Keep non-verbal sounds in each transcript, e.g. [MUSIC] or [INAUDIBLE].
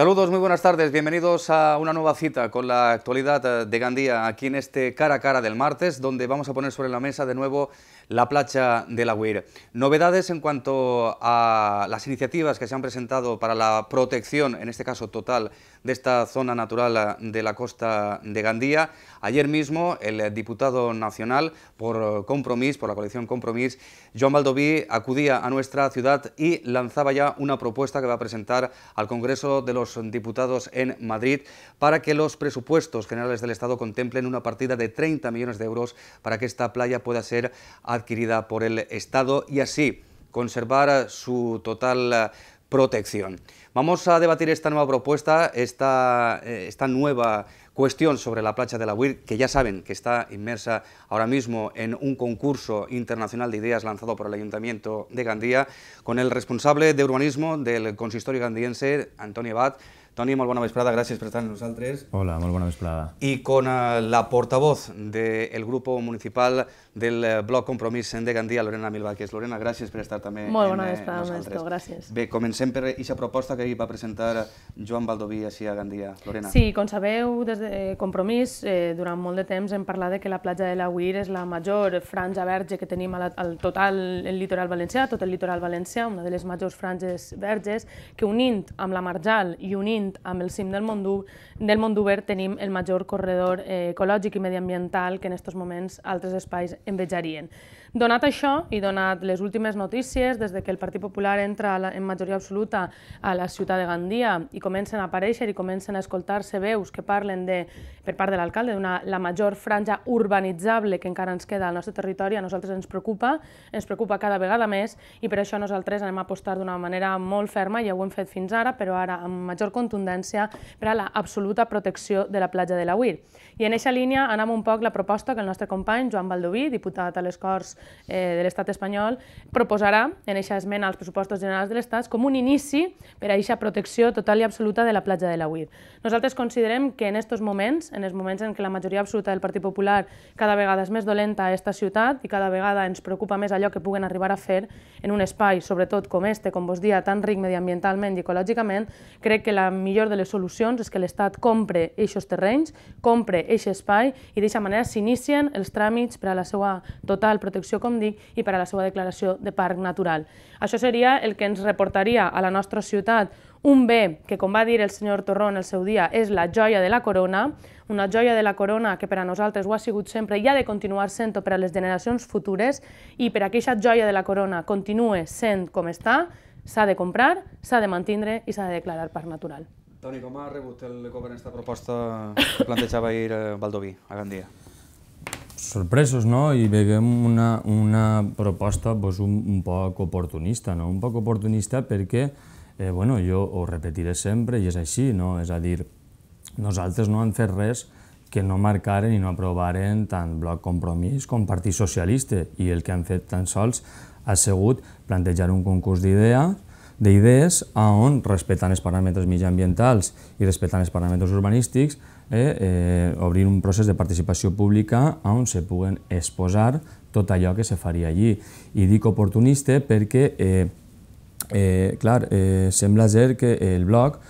Saludos, muy buenas tardes, bienvenidos a una nueva cita con la actualidad eh, de Gandía, aquí en este cara a cara del martes, donde vamos a poner sobre la mesa de nuevo la Placha de la Huir. Novedades en cuanto a las iniciativas que se han presentado para la protección, en este caso total, de esta zona natural de la costa de Gandía. Ayer mismo el diputado nacional por Compromís, por la coalición Compromís, Joan Baldoví, acudía a nuestra ciudad y lanzaba ya una propuesta que va a presentar al Congreso de los Diputados en Madrid para que los presupuestos generales del Estado contemplen una partida de 30 millones de euros para que esta playa pueda ser adquirida por el Estado y así conservar eh, su total eh, protección. Vamos a debatir esta nueva propuesta, esta, eh, esta nueva cuestión sobre la plancha de la UIR, que ya saben que está inmersa ahora mismo en un concurso internacional de ideas lanzado por el Ayuntamiento de Gandía, con el responsable de urbanismo del consistorio gandiense, Antonio Abad, Toni, molt bona vesprada, gràcies per estar amb nosaltres. Hola, molt bona vesprada. I con eh, la portavoz del grup municipal del eh, bloc Compromís de Gandia, Lorena Milbaques. Lorena, gràcies per estar també molt bona eh, vesprada, nosaltres. gràcies. Bé, comencem per aquesta proposta que ahir va presentar Joan Baldoví a Gandia. Lorena. Sí, com sabeu, des de Compromís, durant molt de temps hem parlat de que la platja de la Huir és la major franja verge que tenim al total el litoral valencià, tot el litoral valencià, una de les majors franges verges, que unint amb la Marjal i unint juntament amb el cim del Mondú, del Mont d'Uber tenim el major corredor eh, ecològic i mediambiental que en aquests moments altres espais envejarien. Donat això i donat les últimes notícies, des de que el Partit Popular entra en majoria absoluta a la ciutat de Gandia i comencen a aparèixer i comencen a escoltar-se veus que parlen de, per part de l'alcalde d'una la major franja urbanitzable que encara ens queda al nostre territori, a nosaltres ens preocupa, ens preocupa cada vegada més i per això nosaltres anem a apostar d'una manera molt ferma, ja ho hem fet fins ara, però ara amb major contundència per a l'absoluta protecció de la platja de la Uir. I en aquesta línia anem un poc la proposta que el nostre company Joan Baldoví, diputat a les Corts eh, de l'Estat espanyol, proposarà en aquesta esmena als pressupostos generals de l'Estat com un inici per a aquesta protecció total i absoluta de la platja de la Uir. Nosaltres considerem que en aquests moments, en els moments en què la majoria absoluta del Partit Popular cada vegada és més dolenta a aquesta ciutat i cada vegada ens preocupa més allò que puguen arribar a fer en un espai, sobretot com este, com vos dia, tan ric mediambientalment i ecològicament, crec que la millor de les solucions és que l'Estat compre aquests terrenys, compre aquest espai i d'aquesta manera s'inicien els tràmits per a la seva total protecció, com dic, i per a la seva declaració de parc natural. Això seria el que ens reportaria a la nostra ciutat un bé que, com va dir el senyor Torró en el seu dia, és la joia de la corona, una joia de la corona que per a nosaltres ho ha sigut sempre i ha de continuar sent per a les generacions futures i per a que aquesta joia de la corona continue sent com està, s'ha de comprar, s'ha de mantindre i s'ha de declarar parc natural. Toni, com ha rebut el govern aquesta proposta que plantejava ahir Valdoví, eh, a Gandia? Sorpresos, no? I veiem una, una proposta pues, un, un poc oportunista, no? Un poc oportunista perquè, eh, bueno, jo ho repetiré sempre i és així, no? És a dir, nosaltres no hem fet res que no marcaren i no aprovaren tant Bloc Compromís com Partit Socialista i el que han fet tan sols ha sigut plantejar un concurs d'idees d'idees on, respectant els paràmetres mitjanambientals i respectant els paràmetres urbanístics, eh, eh, obrir un procés de participació pública on se puguen exposar tot allò que se faria allí. I dic oportunista perquè, eh, eh, clar, eh, sembla ser que el bloc,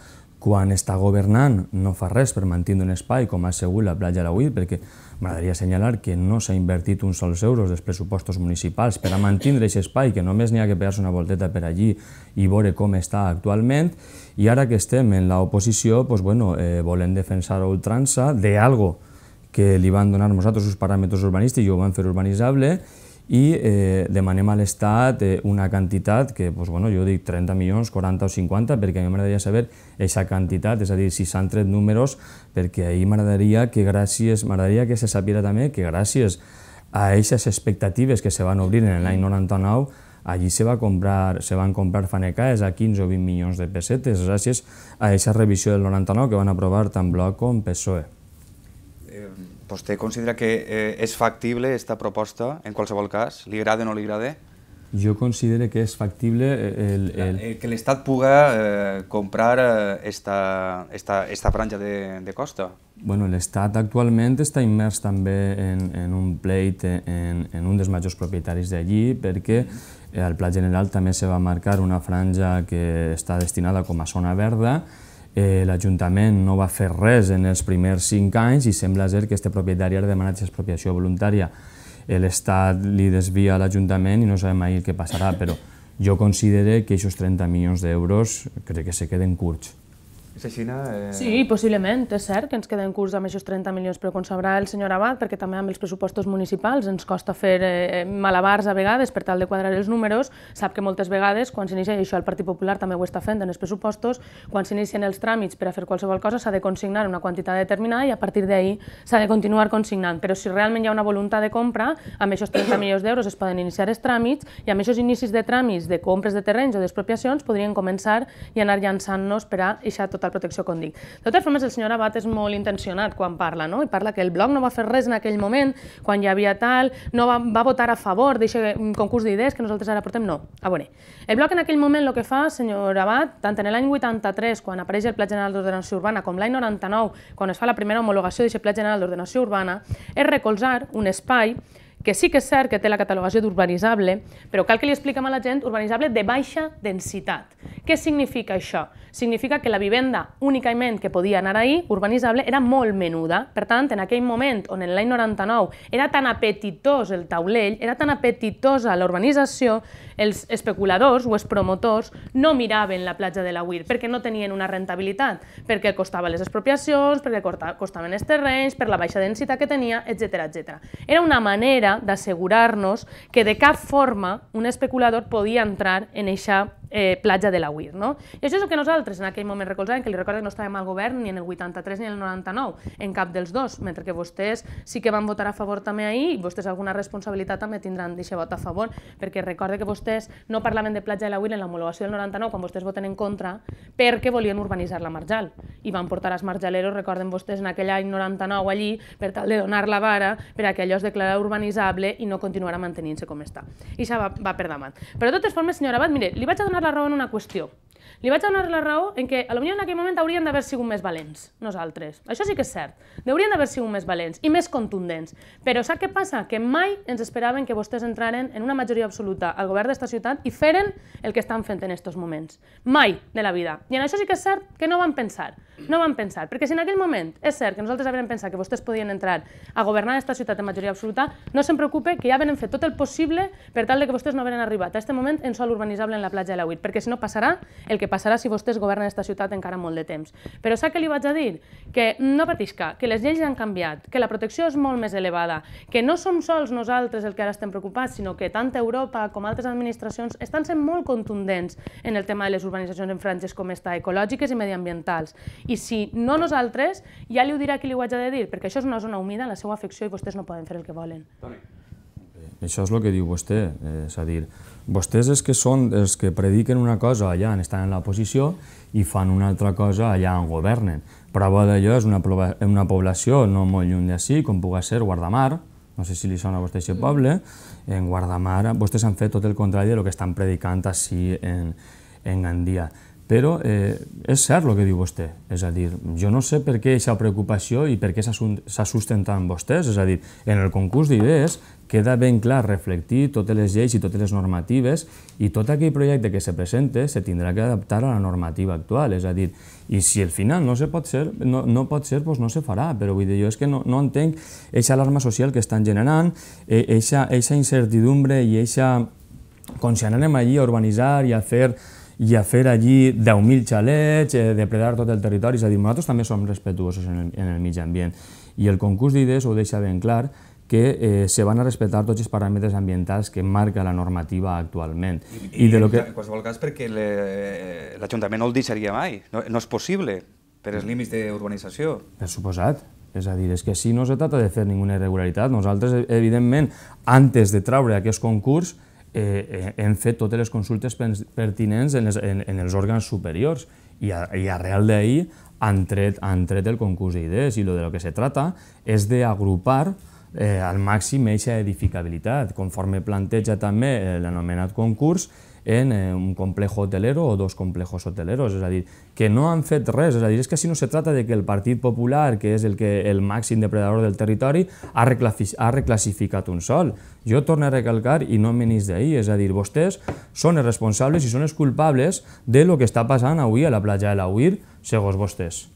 quan està governant, no fa res per mantenir un espai com ha sigut la platja de la perquè M'agradaria assenyalar que no s'ha invertit uns sols euros dels pressupostos municipals per a mantenir aquest espai, que només n'hi ha que pegar-se una volteta per allí i veure com està actualment, i ara que estem en l'oposició, doncs, bueno, eh, volem defensar ultrança de algo que li van donar nosaltres els paràmetres urbanístics i ho van fer urbanitzable, i eh, demanem a l'Estat eh, una quantitat que, doncs, bueno, jo dic 30 milions, 40 o 50, perquè a mi m'agradaria saber aquesta quantitat, és a dir, si s'han tret números, perquè ahir m'agradaria que gràcies, m'agradaria que se sapiera també que gràcies a aquestes expectatives que se van obrir en l'any 99, allí se, va comprar, se van comprar fanecades a 15 o 20 milions de pessetes gràcies a aquesta revisió del 99 que van aprovar tant Bloc com PSOE vostè considera que eh, és factible aquesta proposta, en qualsevol cas? Li agrada o no li agrada? Jo considero que és factible eh, el... el... Que l'Estat puga eh, comprar eh, esta, esta, esta franja de, de costa. Bueno, l'Estat actualment està immers també en, en un pleit, eh, en, en un dels majors propietaris d'allí, perquè al Pla General també se va marcar una franja que està destinada com a zona verda, eh, l'Ajuntament no va fer res en els primers cinc anys i sembla ser que aquest propietari ha demanat expropiació voluntària. L'Estat li desvia a l'Ajuntament i no sabem mai el que passarà, però jo considero que aquests 30 milions d'euros crec que se queden curts. És així, eh... Sí, possiblement, és cert que ens queden curts amb aquests 30 milions, però com sabrà el senyor Abad, perquè també amb els pressupostos municipals ens costa fer eh, malabars a vegades per tal de quadrar els números, sap que moltes vegades, quan s'inicia, i això el Partit Popular també ho està fent en els pressupostos, quan s'inicien els tràmits per a fer qualsevol cosa s'ha de consignar una quantitat determinada i a partir d'ahir s'ha de continuar consignant, però si realment hi ha una voluntat de compra, amb aquests 30 [COUGHS] milions d'euros es poden iniciar els tràmits i amb aquests inicis de tràmits de compres de terrenys o d'expropiacions podrien començar i anar llançant-nos per a eixar total de protecció com dic. De totes formes, el senyor Abat és molt intencionat quan parla, no? I parla que el bloc no va fer res en aquell moment, quan hi havia tal, no va, va votar a favor d'aquest mm, concurs d'idees que nosaltres ara portem, no. A veure, el bloc en aquell moment el que fa, senyor Abat, tant en l'any 83, quan apareix el Pla General d'Ordenació Urbana, com l'any 99, quan es fa la primera homologació d'aquest Pla General d'Ordenació Urbana, és recolzar un espai que sí que és cert que té la catalogació d'urbanitzable, però cal que li expliquem a la gent urbanitzable de baixa densitat. Què significa això? Significa que la vivenda únicament que podia anar ahir, urbanitzable, era molt menuda. Per tant, en aquell moment on en l'any 99 era tan apetitós el taulell, era tan apetitosa l'urbanització, els especuladors o els promotors no miraven la platja de la Uir perquè no tenien una rentabilitat, perquè costava les expropiacions, perquè costaven els terrenys, per la baixa densitat que tenia, etc etc. Era una manera manera d'assegurar-nos que de cap forma un especulador podia entrar en eixa eh, platja de la UIR. No? I això és el que nosaltres en aquell moment recolzàvem, que li recordo que no estàvem al govern ni en el 83 ni en el 99, en cap dels dos, mentre que vostès sí que van votar a favor també ahir i vostès alguna responsabilitat també tindran d'aixer vot a favor, perquè recorde que vostès no parlaven de platja de la UIR en l'homologació del 99 quan vostès voten en contra perquè volien urbanitzar la Marjal i van portar els marjaleros, recorden vostès, en aquell any 99 allí per tal de donar la vara per a que allò es declararà urbanitzable i no continuarà mantenint-se com està. I això va, va per davant. Però de totes formes, senyora Abad, mire, li vaig a donar la roban una cuestión. Li vaig donar la raó en que a potser en aquell moment haurien d'haver sigut més valents, nosaltres. Això sí que és cert. Deurien d'haver sigut més valents i més contundents. Però sap què passa? Que mai ens esperaven que vostès entraren en una majoria absoluta al govern d'esta ciutat i feren el que estan fent en aquests moments. Mai de la vida. I en això sí que és cert que no van pensar. No van pensar. Perquè si en aquell moment és cert que nosaltres havíem pensat que vostès podien entrar a governar aquesta ciutat en majoria absoluta, no se'n preocupe que ja venen fet tot el possible per tal de que vostès no venen arribat a aquest moment en sol urbanitzable en la platja de la Huit, perquè si no passarà el que passarà si vostès governen aquesta ciutat encara molt de temps. Però sap què li vaig a dir? Que no patisca, que les lleis han canviat, que la protecció és molt més elevada, que no som sols nosaltres el que ara estem preocupats, sinó que tant Europa com altres administracions estan sent molt contundents en el tema de les urbanitzacions en franges com està, ecològiques i mediambientals. I si no nosaltres, ja li ho dirà qui li ho haig de dir, perquè això és una zona humida, la seva afecció i vostès no poden fer el que volen. Toni. Això és el que diu vostè, eh, és a dir, vostès és que són els que prediquen una cosa allà en estan en l'oposició i fan una altra cosa allà on governen. Prova d'allò és una, una població no molt lluny d'ací, com pugui ser Guardamar, no sé si li sona a vostè aquest poble, en Guardamar, vostès han fet tot el contrari del que estan predicant ací en, en Gandia. Però eh, és cert el que diu vostè, és a dir, jo no sé per què aquesta preocupació i per què s'ha sustentat amb vostès, és a dir, en el concurs d'idees queda ben clar reflectir totes les lleis i totes les normatives i tot aquell projecte que se presente se tindrà que adaptar a la normativa actual, és a dir, i si al final no se pot ser, no, no pot ser, doncs no se farà, però vull dir, jo és que no, no entenc eixa alarma social que estan generant, eh, eixa, eixa incertidumbre i eixa, com si anàrem allí a urbanitzar i a fer i a fer allí 10.000 xalets, eh, depredar tot el territori, és a dir, nosaltres també som respetuosos en el, en el mitjà ambient. I el concurs d'idees ho deixa ben clar, que eh, se van a respectar tots els paràmetres ambientals que marca la normativa actualment. I, I de lo que... en qualsevol cas perquè l'Ajuntament no el deixaria mai, no, no és possible per els límits d'urbanització. Per suposat, és a dir, és que si no se tracta de fer ninguna irregularitat. Nosaltres, evidentment, antes de traure aquest concurs, Eh, eh, hem fet totes les consultes pertinents en, les, en, en els òrgans superiors i, a, i arrel d'ahir han tret, han tret el concurs d'idees i lo de lo que se trata és d'agrupar eh, al màxim eixa edificabilitat, conforme planteja també eh, l'anomenat concurs, en eh, un complejo hotelero o dos complejos hoteleros, és a dir, que no han fet res, és a dir, és que si no se trata de que el Partit Popular, que és el, que, el màxim depredador del territori, ha, ha reclassificat un sol. Jo torno a recalcar i no menys d'ahir, és a dir, vostès són els responsables i són els culpables de lo que està passant avui a la platja de la UIR, segons vostès.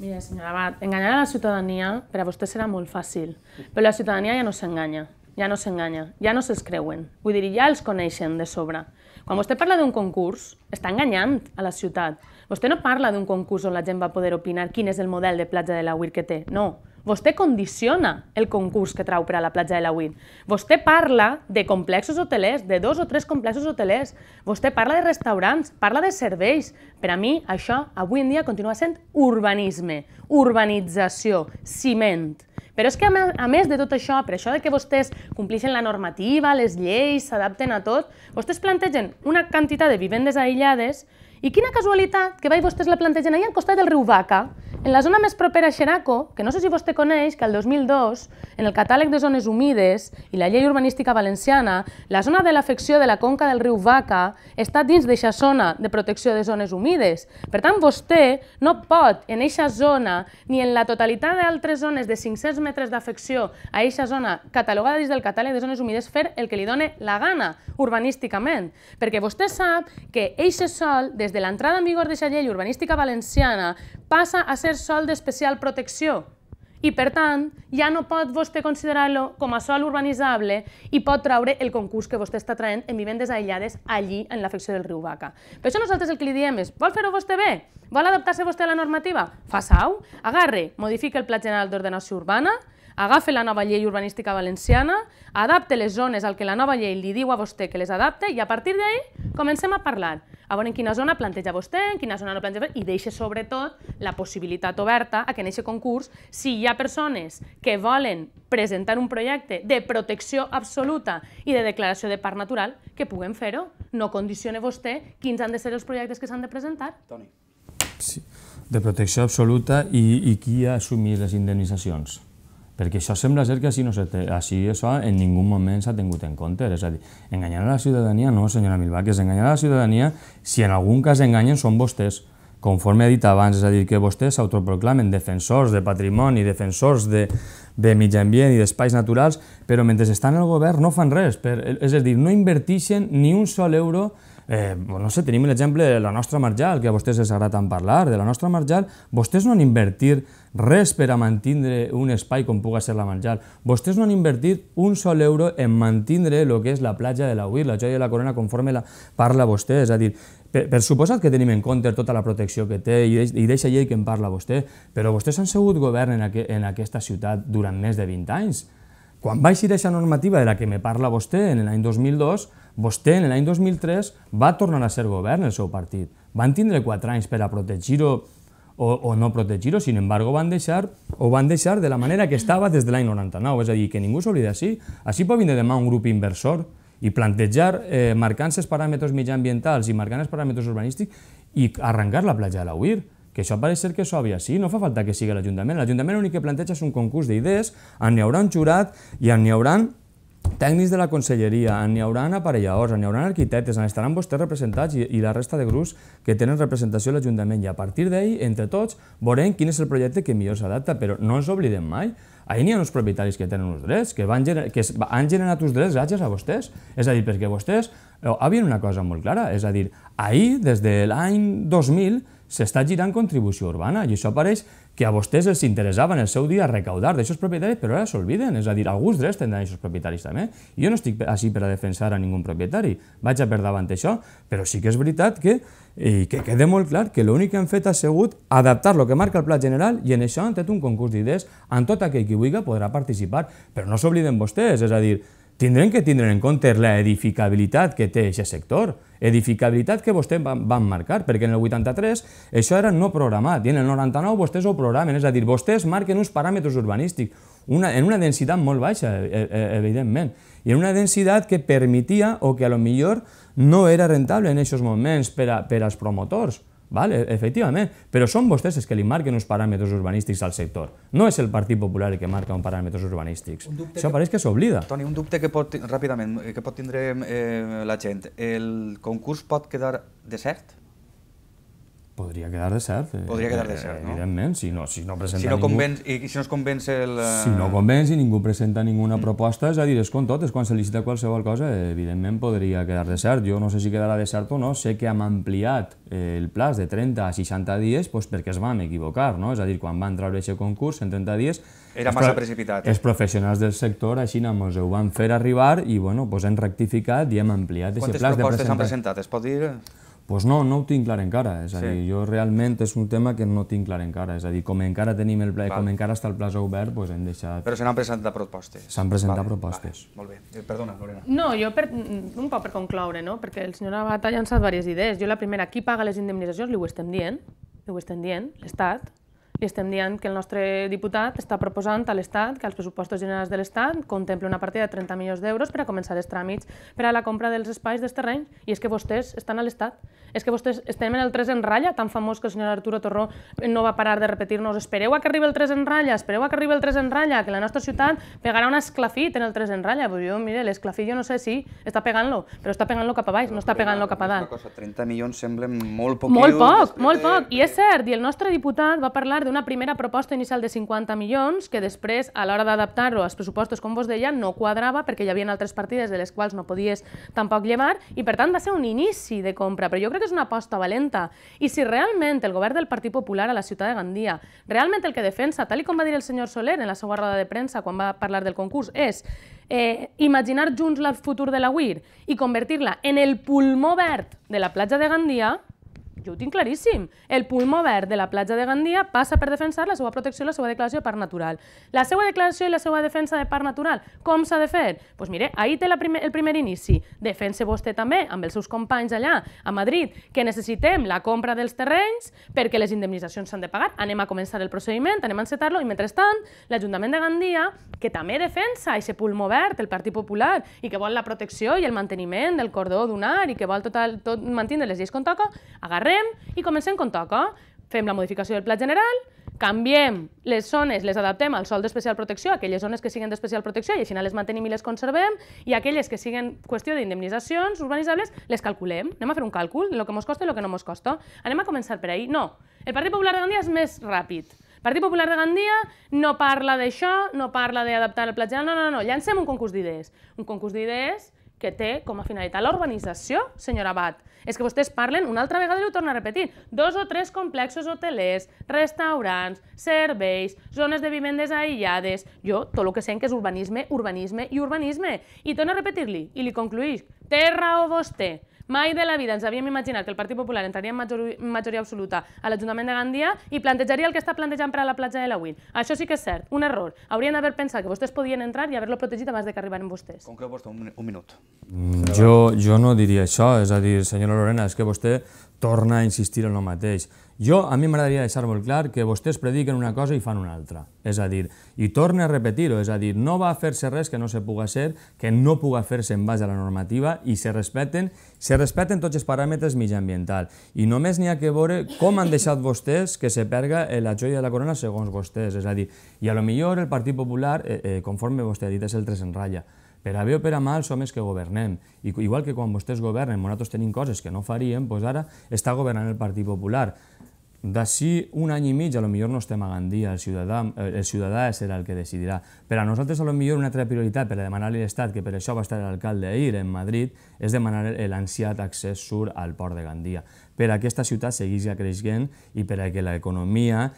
Mira, senyora Abad, enganyar a la ciutadania per a vostè serà molt fàcil, però la ciutadania ja no s'enganya, ja no s'enganya, ja no se'ls creuen. Vull dir, ja els coneixen de sobre. Quan vostè parla d'un concurs, està enganyant a la ciutat. Vostè no parla d'un concurs on la gent va poder opinar quin és el model de platja de la UIR que té. No, vostè condiciona el concurs que trau per a la platja de la UIR. Vostè parla de complexos hotelers, de dos o tres complexos hotelers. Vostè parla de restaurants, parla de serveis. Per a mi, això avui en dia continua sent urbanisme, urbanització, ciment. Però és que, a més de tot això, per això de que vostès complixen la normativa, les lleis, s'adapten a tot, vostès plantegen una quantitat de vivendes aïllades i quina casualitat que vaig vostès la plantegen allà al costat del riu Vaca, en la zona més propera a Xeraco, que no sé si vostè coneix que el 2002, en el catàleg de zones humides i la llei urbanística valenciana, la zona de l'afecció de la conca del riu Vaca està dins d'eixa zona de protecció de zones humides. Per tant, vostè no pot, en eixa zona, ni en la totalitat d'altres zones de 500 metres d'afecció a eixa zona catalogada dins del catàleg de zones humides, fer el que li done la gana urbanísticament. Perquè vostè sap que eixe sol, des des de l'entrada en vigor d'aquesta llei urbanística valenciana passa a ser sol d'especial protecció i, per tant, ja no pot vostè considerar-lo com a sol urbanitzable i pot traure el concurs que vostè està traient en vivendes aïllades allí, en l'afecció del riu Vaca. Per això nosaltres el que li diem és, vol fer-ho vostè bé? Vol adaptar-se vostè a la normativa? Fa sau? agarre, modifique el Pla General d'Ordenació Urbana, agafe la nova llei urbanística valenciana, adapte les zones al que la nova llei li diu a vostè que les adapte i a partir d'ahí comencem a parlar. A veure en quina zona planteja vostè, en quina zona no planteja i deixa sobretot la possibilitat oberta a que en aquest concurs, si hi ha persones que volen presentar un projecte de protecció absoluta i de declaració de parc natural, que puguem fer-ho. No condicione vostè quins han de ser els projectes que s'han de presentar. Toni. Sí, de protecció absoluta i, i qui ha assumit les indemnitzacions? Perquè això sembla ser que així, no té, així això en ningú moment s'ha tingut en compte. És a dir, enganyar a la ciutadania, no, senyora Milbac, és enganyar a la ciutadania, si en algun cas enganyen són vostès. Conforme he dit abans, és a dir, que vostès s'autoproclamen defensors de patrimoni, defensors de, de mig ambient i d'espais naturals, però mentre estan al govern no fan res. Per, és a dir, no invertixen ni un sol euro Eh, no sé, tenim l'exemple de la nostra Marjal, que a vostès els agrada tant parlar, de la nostra Marjal. Vostès no han invertit res per a mantindre un espai com puga ser la Marjal. Vostès no han invertit un sol euro en mantindre el que és la platja de la Uir, la joia de la corona, conforme la parla vostè. És a dir, per, per suposat que tenim en compte tota la protecció que té i, deix, i deixa llei que en parla vostè, però vostès han segut govern en, aqu en aquesta ciutat durant més de 20 anys. Quan va eixir aquesta normativa de la que me parla vostè en l'any 2002, Vostè, en l'any 2003, va tornar a ser govern el seu partit. Van tindre quatre anys per a protegir-ho o, o no protegir-ho, sin embargo, van deixar o van deixar de la manera que estava des de l'any 99. És a dir, que ningú s'oblida així. Així pot vindre demà un grup inversor i plantejar, eh, marcant els paràmetres mitjanambientals i marcant els paràmetres urbanístics i arrencar la platja de la UIR que això pareix ser que és òbvia, sí, no fa falta que sigui l'Ajuntament. L'Ajuntament l'únic que planteja és un concurs d'idees, en hi haurà un jurat i en hi haurà tècnics de la conselleria, n'hi haurà aparelladors, n'hi haurà arquitectes, en estaran vostès representats i, la resta de grups que tenen representació a l'Ajuntament. I a partir d'ahir, entre tots, veurem quin és el projecte que millor s'adapta, però no ens oblidem mai ahir n'hi ha uns propietaris que tenen uns drets, que, van que han generat uns drets gràcies a vostès. És a dir, perquè vostès eh, havien una cosa molt clara, és a dir, ahir, des de l'any 2000, s'està girant contribució urbana i això apareix que a vostès els interessava en el seu dia recaudar d'aixòs propietaris, però ara s'olviden, és a dir, alguns drets tindran aquests propietaris també. Jo no estic així per a defensar a ningú propietari, vaig a per davant això, però sí que és veritat que, i que quede molt clar que l'únic que hem fet ha sigut adaptar lo que marca el Pla General i en això han fet un concurs d'idees, en tot aquell qui vulgui podrà participar, però no s'obliden vostès, és a dir, tindrem que tindre en compte la edificabilitat que té aquest sector, edificabilitat que vostès van, van marcar, perquè en el 83 això era no programat, i en el 99 vostès ho programen, és a dir, vostès marquen uns paràmetres urbanístics, una, en una densitat molt baixa, e, e, evidentment, i en una densitat que permetia o que a lo millor no era rentable en aquests moments per, a, per als promotors. Vale, e-, efectivament, però són vostès els que li marquen uns paràmetres urbanístics al sector. No és el Partit Popular el que marca uns paràmetres urbanístics. Un Això que... pareix que s'oblida. Toni, un dubte que pot, ràpidament, que pot tindre eh, la gent. El concurs pot quedar desert? Podria quedar desert. Eh, podria quedar desert, no? Evidentment, si no, si no presenta si no ningú... I si no es convenç el... Eh, si no convenç i ningú presenta ninguna mm. proposta, és a dir, és com tot, és quan se licita qualsevol cosa, evidentment podria quedar desert. Jo no sé si quedarà desert o no, sé que hem ampliat eh, el plaç de 30 a 60 dies doncs perquè es van equivocar, no? És a dir, quan van treure aquest concurs en 30 dies... Era massa precipitat. Els professionals del sector així no ho van fer arribar i, bueno, doncs hem rectificat i hem ampliat aquest plaç de presentació. Quantes propostes han presentat? Es pot dir? pues no, no ho tinc clar encara, és a sí. dir, jo realment és un tema que no tinc clar encara, és a dir, com encara tenim el pla, com encara està el pla obert, doncs hem deixat... Però se n'han presentat propostes. S'han presentat vale, propostes. Vale, molt bé. Eh, perdona, Lorena. No, jo per, un poc per concloure, no? perquè el senyor Navata ha llançat diverses idees. Jo la primera, qui paga les indemnitzacions, li ho estem dient, li ho estem dient, l'Estat, i estem dient que el nostre diputat està proposant a l'Estat que els pressupostos generals de l'Estat contemplen una partida de 30 milions d'euros per a començar els tràmits per a la compra dels espais dels terrenys. I és que vostès estan a l'Estat. És que vostès estem en el 3 en ratlla, tan famós que el senyor Arturo Torró no va parar de repetir-nos espereu a que arribi el 3 en ratlla, espereu a que arribi el 3 en ratlla, que la nostra ciutat pegarà un esclafit en el 3 en ratlla. Pues jo, mire, l'esclafit jo no sé si està pegant-lo, però està pegant-lo cap a baix, no està pegant-lo cap a dalt. Cosa, 30 milions semblen molt poc. Molt poc, molt eh, poc. I és cert, i el nostre diputat va parlar de d'una primera proposta inicial de 50 milions que després, a l'hora d'adaptar-ho als pressupostos, com vos deia, no quadrava perquè hi havia altres partides de les quals no podies tampoc llevar i, per tant, va ser un inici de compra. Però jo crec que és una aposta valenta. I si realment el govern del Partit Popular a la ciutat de Gandia realment el que defensa, tal i com va dir el senyor Soler en la seva roda de premsa quan va parlar del concurs, és eh, imaginar junts el futur de la UIR i convertir-la en el pulmó verd de la platja de Gandia, jo ho tinc claríssim. El pulmó verd de la platja de Gandia passa per defensar la seva protecció i la seva declaració de parc natural. La seva declaració i la seva defensa de parc natural, com s'ha de fer? Doncs pues mire, ahir té la primer, el primer inici. Defense vostè també, amb els seus companys allà, a Madrid, que necessitem la compra dels terrenys perquè les indemnitzacions s'han de pagar. Anem a començar el procediment, anem a encetar-lo, i mentrestant, l'Ajuntament de Gandia, que també defensa aquest pulmó verd, el Partit Popular, i que vol la protecció i el manteniment del cordó dunar, i que vol tot, el, tot mantenir les lleis com toca, agarra parem i comencem com toca. Fem la modificació del pla general, canviem les zones, les adaptem al sol d'especial protecció, aquelles zones que siguin d'especial protecció i així les mantenim i les conservem, i aquelles que siguin qüestió d'indemnitzacions urbanitzables, les calculem. Anem a fer un càlcul, el que ens costa i el que no ens costa. Anem a començar per ahir. No, el Partit Popular de Gandia és més ràpid. El Partit Popular de Gandia no parla d'això, no parla d'adaptar el pla general, no, no, no, llancem un concurs d'idees. Un concurs d'idees que té com a finalitat l'urbanització, senyora Bat. És que vostès parlen, una altra vegada ho torno a repetir, dos o tres complexos hotelers, restaurants, serveis, zones de vivendes aïllades... Jo, tot el que sent que és urbanisme, urbanisme i urbanisme. I torno a repetir-li, i li concluïs, té raó vostè, Mai de la vida ens havíem imaginat que el Partit Popular entraria en majoria, majoria absoluta a l'Ajuntament de Gandia i plantejaria el que està plantejant per a la platja de la Win. Això sí que és cert, un error. Haurien d'haver pensat que vostès podien entrar i haver-lo protegit abans de que arribaren vostès. Concreu vostè un, un minut. Mm, jo, jo no diria això, és a dir, senyora Lorena, és que vostè torna a insistir en el mateix. Jo, a mi m'agradaria deixar molt clar que vostès prediquen una cosa i fan una altra. És a dir, i torna a repetir-ho, és a dir, no va fer-se res que no se puga ser, que no puga fer-se en base a la normativa i se respeten, se respeten tots els paràmetres mitjanambiental. I només n'hi ha que veure com han deixat vostès que se perga eh, la joia de la corona segons vostès. És a dir, i a lo millor el Partit Popular, eh, eh, conforme vostè ha dit, és el tres en ratlla per a bé o per a mal som els que governem. I igual que quan vostès governen, nosaltres tenim coses que no faríem, doncs ara està governant el Partit Popular. D'ací un any i mig, a lo millor no estem a Gandia, el ciutadà, eh, el ciutadà serà el que decidirà. Per a nosaltres, a lo millor una altra prioritat per a demanar-li a l'Estat, que per això va estar l'alcalde ahir en Madrid, és demanar l'ansiat accés sur al port de Gandia. Per a aquesta ciutat seguís creixent i per a que l'economia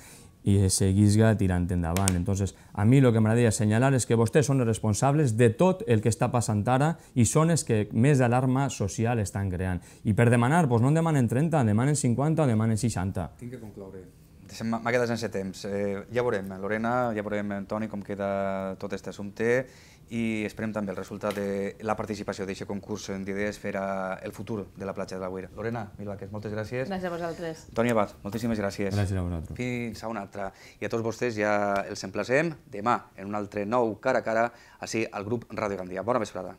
i seguís tirant endavant. Entonces, a mi el que m'agradaria assenyalar és que vostès són els responsables de tot el que està passant ara i són els que més alarma social estan creant. I per demanar, doncs no en demanen 30, en demanen 50 o demanen 60. Tinc que concloure. M'ha quedat sense temps. Eh, ja veurem, Lorena, ja veurem, Toni, com queda tot aquest assumpte i esperem també el resultat de la participació d'aquest concurs d'idees per a el futur de la platja de la Guira. Lorena Milvaquez, moltes gràcies. Gràcies a vosaltres. Toni Abad, moltíssimes gràcies. Gràcies a vosaltres. Fins a una altra. I a tots vostès ja els emplacem demà en un altre nou cara a cara, així al grup Ràdio Gandia. Bona vesprada.